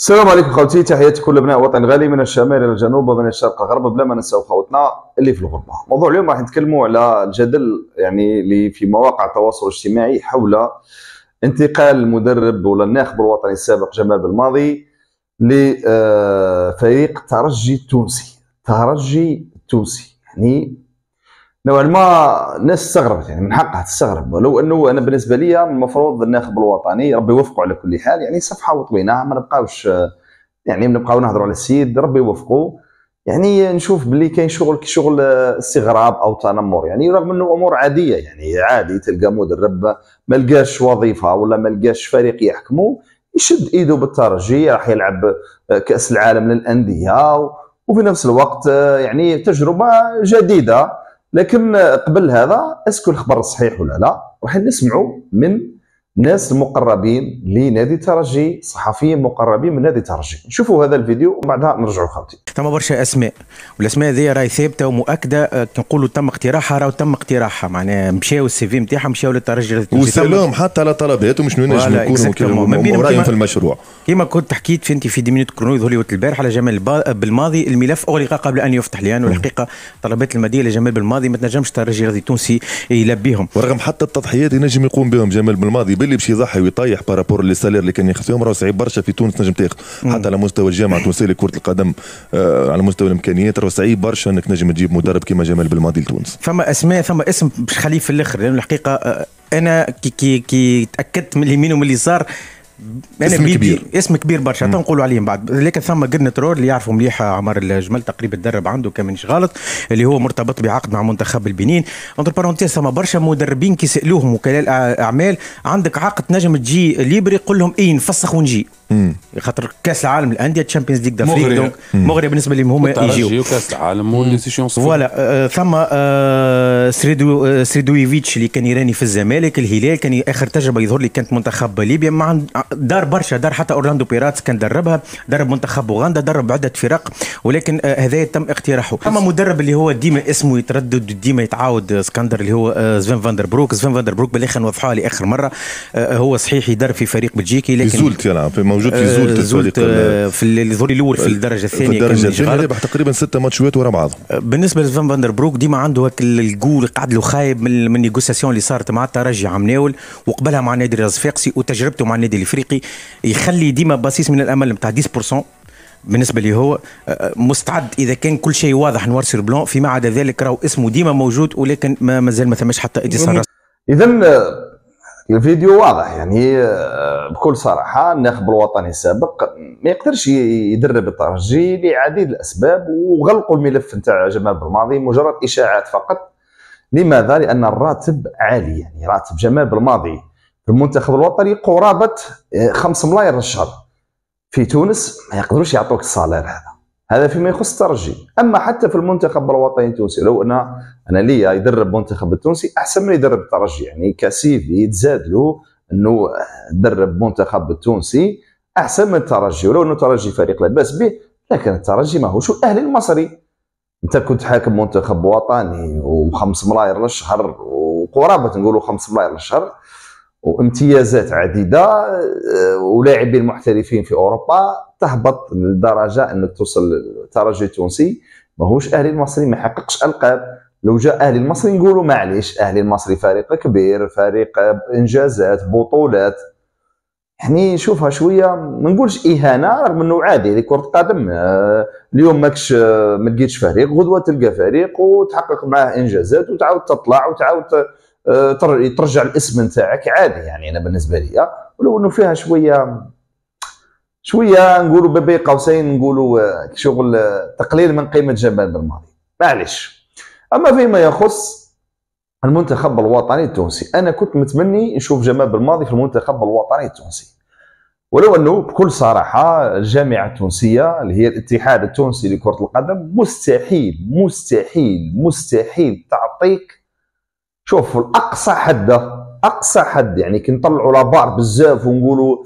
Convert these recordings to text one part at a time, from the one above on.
السلام عليكم خوتي تحياتي كل ابناء وطن الغالي من الشمال الى الجنوب ومن الشرق غرب بلا ما ننساو خوتنا اللي في الغربه موضوع اليوم راح نتكلموا على الجدل يعني اللي في مواقع التواصل الاجتماعي حول انتقال المدرب ولا الناخب الوطني السابق جمال بالماضي لفريق ترجي التونسي ترجي التونسي يعني نوعا ما الناس استغربت يعني من حقها تستغرب ولو انه انا بالنسبه لي المفروض الناخب الوطني ربي يوفقه على كل حال يعني صفحه وطويناها ما نبقاوش يعني نبقاو نهضروا على السيد ربي يوفقه يعني نشوف باللي كاين شغل شغل استغراب او تنمر يعني رغم انه امور عاديه يعني عادي تلقى مدرب ما لقاش وظيفه ولا ما لقاش فريق يحكمه يشد ايده بالترجي راح يلعب كاس العالم للانديه وفي نفس الوقت يعني تجربه جديده لكن قبل هذا اسكو الخبر صحيح ولا لا راح نسمعوا من ناس المقربين لنادي الترجي صحفيين مقربين من نادي الترجي نشوفوا هذا الفيديو وبعدها نرجعوا خاوتي ثم برشا اسماء والاسماء هذه راهي ثابته ومؤكده آه، كنقولوا تم اقتراحها راهو تم اقتراحها معناها مشاو السي في نتاعهم مشاو للترجي وسلام حتى على طلباتهم شنو نجم يكونوا رايهم في المشروع كما كنت حكيت انت في مينوت كرونو ظهر البارح على جمال بالماضي الملف اغلق قبل ان يفتح لانه الحقيقه طلبات الماديه لجمال بالماضي ما تنجمش الترجي الرياضي التونسي يلبيهم ورغم حتى التضحيات ينجم يقوم بهم جمال بالماضي باللي باش يضحي ويطيح بارابور للسالير اللي كان ياخذ فيهم راهو صعيب برشا في تونس نجم تاخذ حتى على مستوى الجامعه التونسيه لكره القدم آه، آه، على مستوى الامكانيات راه صعيب برشا انك نجم تجيب مدرب كما جمال بالماضي لتونس فما اسماء فما اسم باش خليه في الاخر لانه الحقيقه آه، انا كي كي, كي تاكدت من اليمين ومن اليسار انا اسم كبير اسم كبير برشا تو نقولوا بعد لكن ثم رور اللي يعرفوا مليح عمر الجمل تقريبا تدرب عنده كان مانيش غلط اللي هو مرتبط بعقد مع منتخب البنين اونتر بارونتيز ثم برشا مدربين كي سالوهم وكلاء الاعمال آه، عندك عقد نجم تجي ليبري قول لهم اي نفسخ ونجي خاطر كاس العالم للانديه تشامبيونز ليغ دافريك دونك مغري بالنسبه لهم هما يجيو كاس العالم سبور فوالا آه، آه، ثم آه، سريدو سريدويفيتش اللي كان يراني في الزمالك الهلال كان اخر تجربه يظهر لي كانت منتخب ليبيا مع دار برشا دار حتى اورلاندو بيراتس كان دربها درب منتخب اوغندا درب عده فرق ولكن هذا تم اقتراحه اما مدرب اللي هو ديما اسمه يتردد ديما يتعاود اسكندر اللي هو سفين فاندر بروك سفين فاندر بروك بالاخر نوضحوها لاخر مره هو صحيح يدرب في فريق بلجيكي لكن موجود في زولت آه، زولت في آه، الدور الاول في الدرجه الثانيه في الدرجه الثانيه ربح تقريبا ستة ماتشات ورا بعض آه، بالنسبه لفان فاندر بروك ديما عنده هاك الجول قعد له خايب من النيغوسياسيون اللي صارت مع الترجي عمناول وقبلها مع نادي الصفاقسي وتجربته مع النادي الافريقي يخلي ديما باسيس من الامل نتاع 10% بالنسبه لي هو مستعد اذا كان كل شيء واضح نوار سير بلون فيما عدا ذلك راهو اسمه ديما موجود ولكن ما مازال ما ثماش حتى اتصال اذا الفيديو واضح يعني آه، بكل صراحه الناخب الوطني السابق ما يقدرش يدرب الترجي لعديد الاسباب وغلقوا الملف نتاع جمال بالماضي مجرد اشاعات فقط لماذا؟ لان الراتب عالي يعني راتب جمال بالماضي في المنتخب الوطني قرابه 5 ملاير الشهر في تونس ما يقدروش يعطوك الصالير هذا هذا فيما يخص الترجي اما حتى في المنتخب الوطني التونسي لو انا انا ليا يدرب منتخب التونسي احسن من يدرب الترجي يعني كسيفي يتزاد له انه درب منتخب التونسي احسن من الترجي ولو انه الترجي فريق لا باس به لكن الترجي ماهوش الاهلي المصري انت كنت حاكم منتخب وطني وخمس ملاير للشهر وقرابه نقولوا خمس ملاير للشهر وامتيازات عديده آه، ولاعبين محترفين في اوروبا تهبط لدرجه انك توصل للترجي التونسي ماهوش اهلي المصري ما حققش القاب لو جاء اهلي المصري نقولوا معليش اهلي المصري فريق كبير فريق انجازات بطولات يعني نشوفها شويه ما نقولش اهانه رغم انه عادي هذه كره قدم آه، اليوم ماكش آه، ما لقيتش فريق غدوه تلقى فريق وتحقق معاه انجازات وتعاود تطلع وتعاود آه، ترجع الاسم نتاعك عادي يعني انا بالنسبه لي ولو انه فيها شويه شويه نقولوا بين قوسين نقولوا آه، شغل آه، تقليل من قيمه جمال بالماضي معليش اما فيما يخص المنتخب الوطني التونسي انا كنت متمني نشوف جمال بالماضي في المنتخب الوطني التونسي ولو انه بكل صراحه الجامعه التونسيه اللي هي الاتحاد التونسي لكره القدم مستحيل مستحيل مستحيل تعطيك شوف الاقصى حد اقصى حد يعني كي نطلعوا لابار بزاف ونقولوا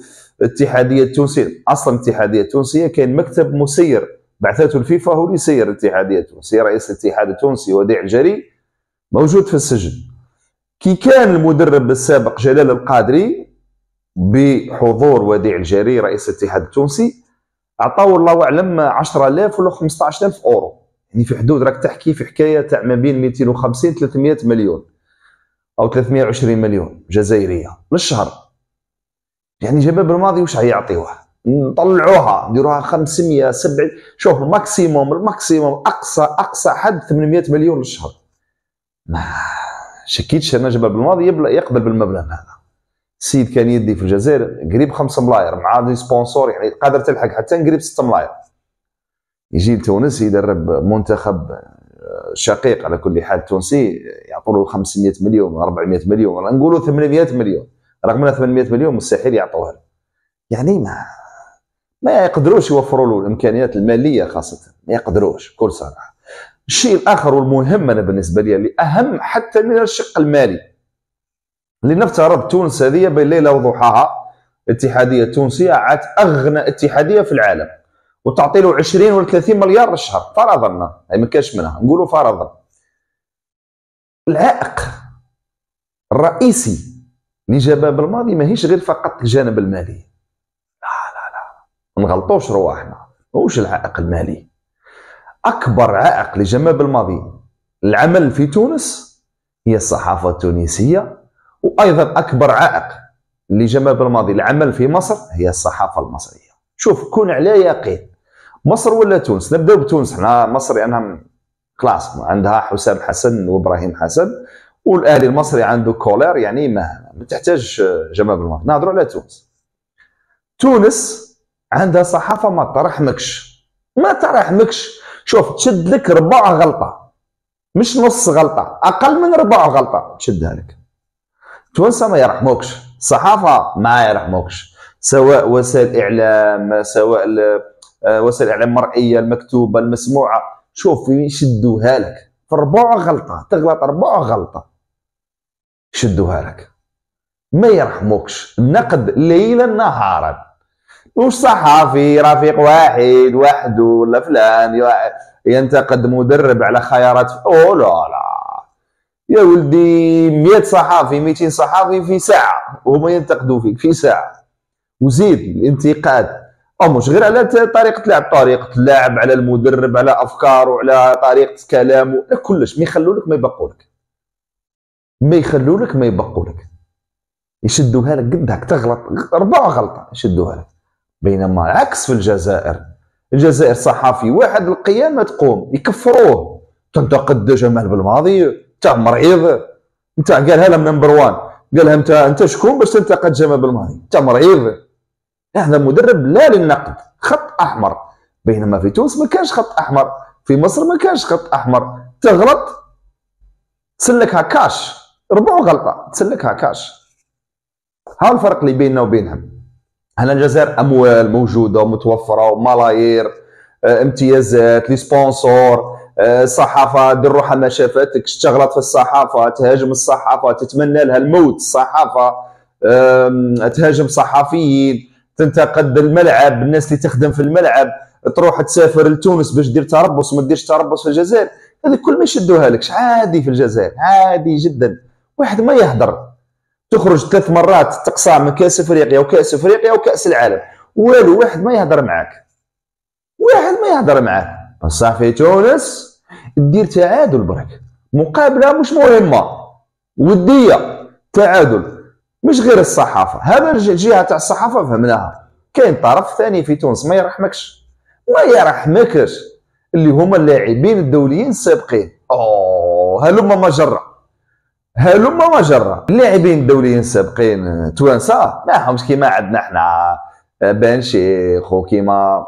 الاتحاديه التونسيه اصلا الاتحاديه التونسيه كان مكتب مسير بعثته الفيفا هو اللي يسير الاتحاديه التونسيه رئيس الاتحاد التونسي وديع الجري موجود في السجن كي كان المدرب السابق جلال القادري بحضور وديع الجري رئيس الاتحاد التونسي عطاو الله اعلم 10000 ولا 15000 اورو يعني في حدود راك تحكي في حكايه تاع ما بين 250 300 مليون او 320 مليون جزائريه للشهر يعني جباب الماضي واش يعطيوها نطلعوها نديروها 500 7 شوف الماكسيموم الماكسيموم اقصى اقصى حد 800 مليون للشهر ما شكيتش انا جباب الماضي يقبل بالمبلغ هذا السيد كان يدي في الجزائر قريب 5 ملاير مع دي سبونسور يعني قادر تلحق حتى قريب 6 ملاير يجي لتونس يدرب منتخب آه، شقيق على كل حال تونسي يعطوا له 500 مليون 400 مليون نقولوا 800 مليون رغم 800 مليون مستحيل يعطوها يعني ما ما يقدروش يوفروا له الامكانيات الماليه خاصه ما يقدروش بكل صراحه الشيء الاخر والمهم انا بالنسبه لي اللي اهم حتى من الشق المالي لنفترض تونس هذه بين ليله وضحاها الاتحاديه التونسيه عاد اغنى اتحاديه في العالم وتعطي له 20 ولا 30 مليار الشهر فرضا اي ما كاش منها نقولوا فرضا العائق الرئيسي الاجابه بالماضي ماهيش غير فقط الجانب المالي لا لا لا ما نغلطوش رواحنا واش العائق المالي اكبر عائق لجمال بالماضي العمل في تونس هي الصحافه التونسيه وايضا اكبر عائق لجمال بالماضي العمل في مصر هي الصحافه المصريه شوف كون على يقين مصر ولا تونس نبداو بتونس حنا مصر لانها يعني خلاص عندها حسام حسن وابراهيم حسن والاهلي المصري عنده كولير يعني ما تحتاج تحتاجش آه، جمال بالمرض نهضروا على تونس تونس عندها صحافه ما ترحمكش ما ترحمكش شوف تشد لك ربع غلطه مش نص غلطه اقل من ربع غلطه تشدها لك تونس ما يرحموكش الصحافه ما يرحموكش سواء وسائل اعلام سواء آه، وسائل الاعلام المرئيه المكتوبه المسموعه شوف يشدوها لك في ربع غلطه تغلط ربع غلطه شدوها لك ما يرحموكش النقد ليلا نهارا مش صحفي رفيق واحد واحد ولا فلان ينتقد مدرب على خيارات او لا لا يا ولدي 100 صحافي 200 صحافي في ساعه وهما ينتقدوا فيك في ساعه وزيد الانتقاد او مش غير على طريقه لعب طريقه لعب على المدرب على افكاره على طريقه كلامه كلش ما يخلولك ما يبقولك ما يخلولك ما يبقولك يشدوها لك قدك تغلط ربع غلطه يشدوها لك بينما العكس في الجزائر الجزائر صحفي واحد القيامه تقوم يكفروه تنتقد جمال بالماضي تاع مريض نتاع قالها لهم نمبر وان قالها انت انت شكون باش تنتقد جمال بالماضي انت مريض هذا مدرب لا للنقد خط احمر بينما في تونس ما كانش خط احمر في مصر ما كانش خط احمر تغلط تسلكها كاش ربع غلطه تسلكها كاش ها الفرق اللي بيننا وبينهم هنا الجزائر اموال موجوده ومتوفره وملايير آه، امتيازات لي سبونسور الصحافه آه، دير روحها ما شافتك اشتغلت في الصحافه تهاجم الصحافه تتمنى لها الموت الصحافه تهاجم صحفيين تنتقد الملعب الناس اللي تخدم في الملعب تروح تسافر لتونس باش دير تربص وما ديرش تربص في الجزائر هذه كل ما يشدوها لك عادي في الجزائر عادي جدا واحد ما يهضر تخرج ثلاث مرات تقصى من كاس افريقيا وكاس افريقيا وكاس العالم والو واحد ما يهضر معاك واحد ما يهضر معاك صافي تونس دير تعادل برك مقابله مش مهمه وديه تعادل مش غير الصحافه هذا الجهه تاع الصحافه فهمناها كاين طرف ثاني في تونس ما يرحمكش ما يرحمكش اللي هما اللاعبين الدوليين السابقين اوه هلما مجره هلما وجرا اللاعبين الدوليين السابقين آه، توانسه ما همش كيما عندنا حنا آه، بن شيخ وكيما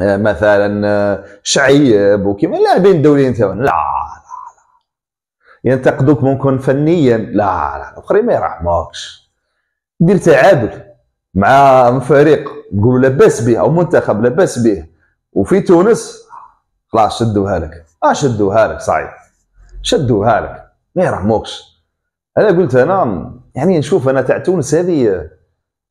آه، مثلا شعيب وكيما اللاعبين الدوليين تاعنا لا لا لا ينتقدوك ممكن فنيا لا لا الاخرين ما يرحموكش دير تعادل مع فريق نقولوا لاباس به او منتخب لاباس به وفي تونس خلاص شدوها لك اه شدوها لك صعيب شدوها لك ما يرحموكش انا قلت انا نعم. يعني نشوف انا تاع تونس هذه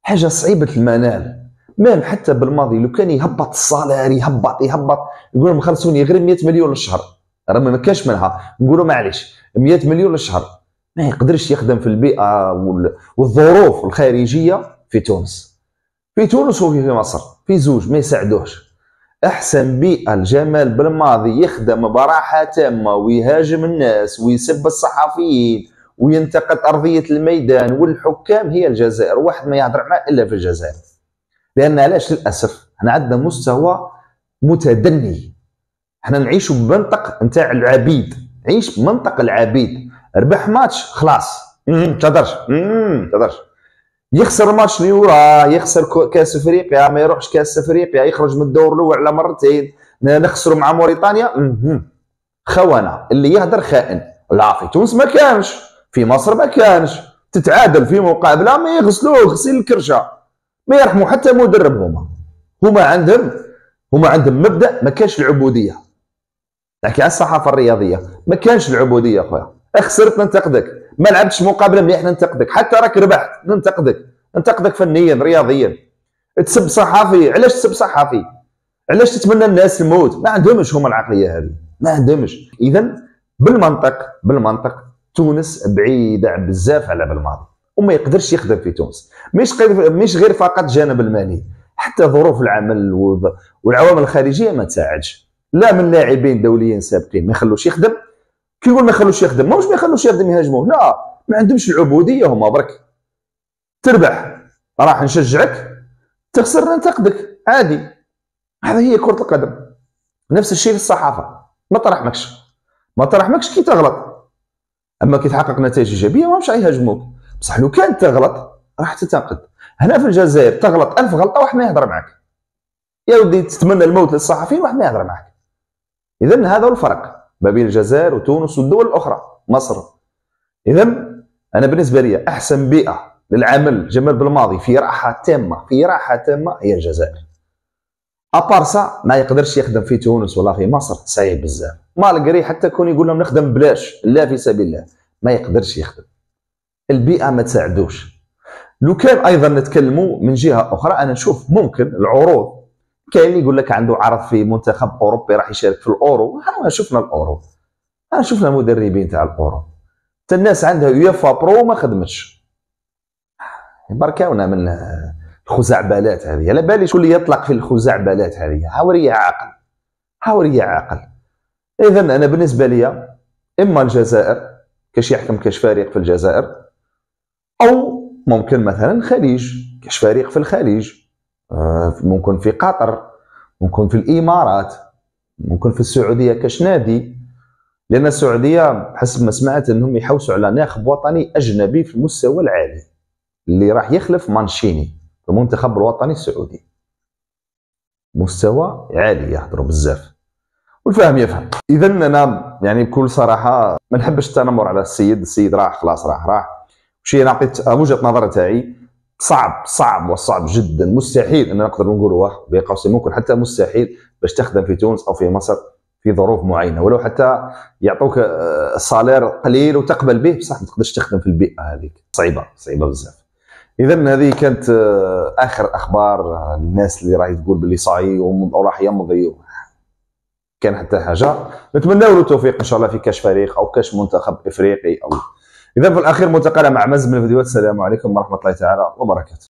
حاجه صعيبه المنال مام حتى بالماضي لو كان يهبط الصالير يهبط يهبط يقول لهم خلصوني غير 100 مليون للشهر راه ما كانش منها نقولوا معليش 100 مليون للشهر ما يقدرش يخدم في البيئه والظروف الخارجيه في تونس في تونس وفي مصر في زوج ما يساعدوهش احسن بيئه الجمال بالماضي يخدم براحه تامه ويهاجم الناس ويسب الصحفيين وينتقد ارضيه الميدان والحكام هي الجزائر واحد ما يهضر معاه الا في الجزائر لان علاش للاسف احنا عندنا مستوى متدني احنا نعيشوا بمنطق نتاع العبيد عيش بمنطق العبيد ربح ماتش خلاص ما تهدرش ما تهدرش يخسر ماتش ليورا يخسر كاس افريقيا ما يروحش كاس افريقيا يخرج من الدور الاول على مرتين نخسروا مع موريتانيا خونه اللي يهدر خائن لا في تونس ما كانش في مصر ما كانش تتعادل في مقابله ما يغسلوه غسيل الكرشه ما يرحموا حتى مدرب هما هما عندهم هما عندهم مبدا ما كانش العبوديه نحكي على الصحافه الرياضيه ما كانش العبوديه خويا خسرت ننتقدك ما لعبتش مقابله مليح ننتقدك حتى راك ربحت ننتقدك ننتقدك فنيا رياضيا تسب صحفي علاش تسب صحفي علاش تتمنى الناس الموت ما عندهمش هما العقليه هذه ما عندهمش اذا بالمنطق بالمنطق تونس بعيده بزاف على بالماضي وما يقدرش يخدم في تونس مش مش غير فقط جانب المالي حتى ظروف العمل والعوامل الخارجيه ما تساعدش لا من لاعبين دوليين سابقين ما يخلوش يخدم كي يقول ما يخلوش يخدم ماهوش ما يخلوش يخدم يهاجموه لا ما عندهمش العبوديه هما برك تربح راح نشجعك تخسر ننتقدك عادي هذا هي كره القدم نفس الشيء في الصحافه ما ترحمكش ما ترحمكش كي تغلط اما كي تحقق نتائج ايجابيه ما مش يهاجموك بصح لو كان تغلط راح تتنقد هنا في الجزائر تغلط ألف غلطه واحد ما يهضر معك يا ودي تتمنى الموت للصحفيين واحد ما يهضر معك اذا هذا هو الفرق ما بين الجزائر وتونس والدول الاخرى مصر اذا انا بالنسبه لي احسن بيئه للعمل جمال بالماضي في راحه تامه في راحه تامه هي الجزائر ابارسا ما يقدرش يخدم في تونس ولا في مصر صعيب بزاف مالغري حتى كون يقول لهم نخدم بلاش لا في سبيل الله ما يقدرش يخدم البيئه ما تساعدوش لو كان ايضا نتكلموا من جهه اخرى انا نشوف ممكن العروض كاين يقول لك عنده عرض في منتخب اوروبي راح يشارك في الاورو شفنا الاورو شفنا المدربين تاع الاورو حتى الناس عندها يوفا برو ما خدمتش بركاونا من الخزعبلات هذه على بالي شكون اللي يطلق في الخزعبلات هذه حاوريه عاقل حاوريه عاقل اذا انا بالنسبه لي اما الجزائر كاش يحكم كاش فريق في الجزائر او ممكن مثلا الخليج كاش فريق في الخليج آه، ممكن في قطر ممكن في الامارات ممكن في السعوديه كاش نادي لان السعوديه حسب ما سمعت انهم يحوسوا على ناخب وطني اجنبي في المستوى العالي اللي راح يخلف مانشيني في المنتخب الوطني السعودي مستوى عالي يهضروا بزاف والفهم يفهم اذا انا يعني بكل صراحه ما نحبش التنمر على السيد السيد راح خلاص راح راح شي انا عطيت وجهه نظر تاعي صعب صعب وصعب جدا مستحيل ان نقدر نقول واحد بين قوسين ممكن حتى مستحيل باش تخدم في تونس او في مصر في ظروف معينه ولو حتى يعطوك سالير آه، قليل وتقبل به بصح ما تقدرش تخدم في البيئه هذيك صعيبه صعيبه بزاف اذا هذه كانت آه، اخر اخبار آه، الناس اللي راهي تقول باللي صاي وراح يمضي كان حتى حاجه نتمنى له التوفيق ان شاء الله في كاش فريق او كاش منتخب افريقي او اذا في الاخير ملتقانا مع مز من الفيديوهات السلام عليكم ورحمه الله تعالى وبركاته